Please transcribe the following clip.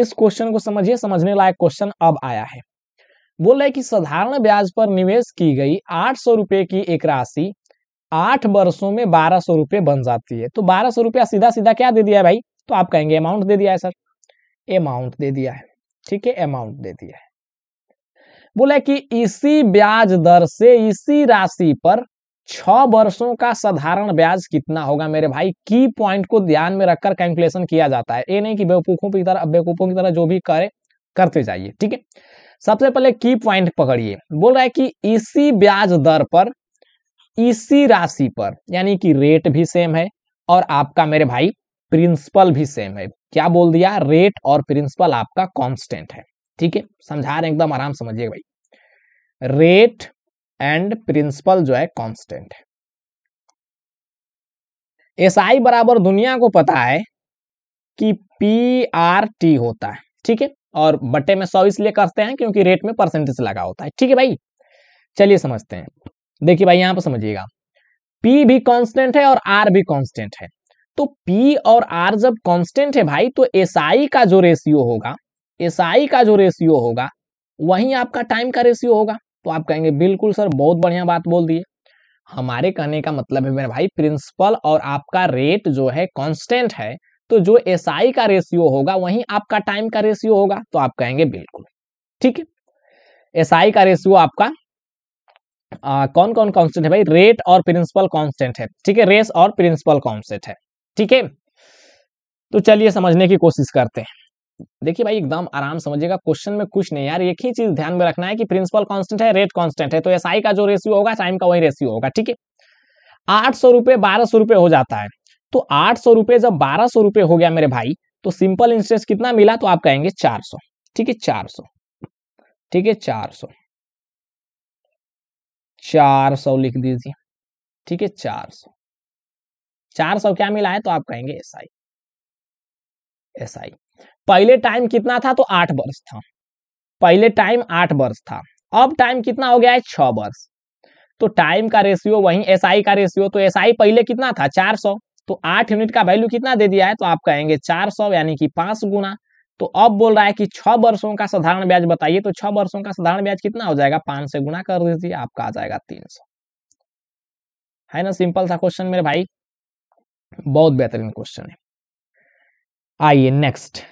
इस क्वेश्चन को समझिए समझने लायक क्वेश्चन अब आया है बोल रहे कि साधारण ब्याज पर निवेश की गई आठ सौ रुपए की एक राशि आठ वर्षों में बारह सौ बन जाती है तो बारह सौ रुपया सीधा सीधा क्या दे दिया है भाई तो आप कहेंगे अमाउंट दे दिया है सर अमाउंट दे दिया है ठीक है अमाउंट दे दिया है बोला कि इसी ब्याज दर से इसी राशि पर छह वर्षों का साधारण ब्याज कितना होगा मेरे भाई की पॉइंट को ध्यान में रखकर कैलकुलेशन किया जाता है ये नहीं कि बेवकूफों की तरह बेवकूफों की तरह जो भी करे करते जाइए ठीक है सबसे पहले की पॉइंट पकड़िए बोल रहा है कि इसी ब्याज दर पर इसी राशि पर यानी कि रेट भी सेम है और आपका मेरे भाई प्रिंसिपल भी सेम है क्या बोल दिया रेट और प्रिंसिपल आपका कॉन्स्टेंट है ठीक है समझा रहे एकदम आराम समझिए भाई रेट एंड प्रिंसिपल जो है कांस्टेंट है एस आई बराबर दुनिया को पता है कि पी आर टी होता है ठीक है और बट्टे में सौ इसलिए करते हैं क्योंकि रेट में परसेंटेज लगा होता है ठीक है भाई चलिए समझते हैं देखिए भाई यहां पर समझिएगा पी भी कांस्टेंट है और आर भी कांस्टेंट है तो पी और आर जब कांस्टेंट है भाई तो एस SI का जो रेशियो होगा एस SI का जो रेशियो होगा वही आपका टाइम का रेशियो होगा तो आप कहेंगे बिल्कुल सर बहुत बढ़िया बात बोल दिए हमारे कहने का मतलब है मेरे भाई प्रिंसिपल और आपका रेट जो है कांस्टेंट है तो जो एस SI का रेशियो होगा वही आपका टाइम का रेशियो होगा तो आप कहेंगे बिल्कुल ठीक है एस SI का रेशियो आपका आ, कौन कौन कांस्टेंट है भाई रेट और प्रिंसिपल कांस्टेंट है ठीक है रेस और प्रिंसिपल कॉन्स्टेंट है ठीक है तो चलिए समझने की कोशिश करते हैं देखिए भाई एकदम आराम समझिएगा क्वेश्चन में कुछ नहीं यार एक ही चीज ध्यान में रखना है कि प्रिंसिपल कांस्टेंट है रेट कांस्टेंट है तो एस का जो रेशियो होगा टाइम का वही रेशियो होगा ठीक है आठ सौ रुपये बारह सौ रुपये हो जाता है तो आठ सौ रुपये जब बारह सौ रुपये हो गया मेरे भाई तो सिंपल इंटरेस्ट कितना मिला तो आप कहेंगे चार ठीक है चार ठीक है चार सौ लिख दीजिए ठीक है चार सौ क्या मिला है तो आप कहेंगे एस आई पहले टाइम कितना था तो आठ वर्ष था पहले टाइम आठ वर्ष था अब टाइम कितना हो गया है छ वर्ष तो टाइम का रेशियो वही एस का रेशियो तो एस पहले कितना था चार सौ तो आठ यूनिट का वैल्यू कितना दे दिया है तो आप कहेंगे चार सौ यानी कि पांच गुना तो अब बोल रहा है कि छह वर्षों का साधारण ब्याज बताइए तो छह वर्षों का साधारण ब्याज कितना हो जाएगा पांच से गुना कर दीजिए आपका आ जाएगा तीन सौ है ना सिंपल सा क्वेश्चन मेरे भाई बहुत बेहतरीन क्वेश्चन है I next.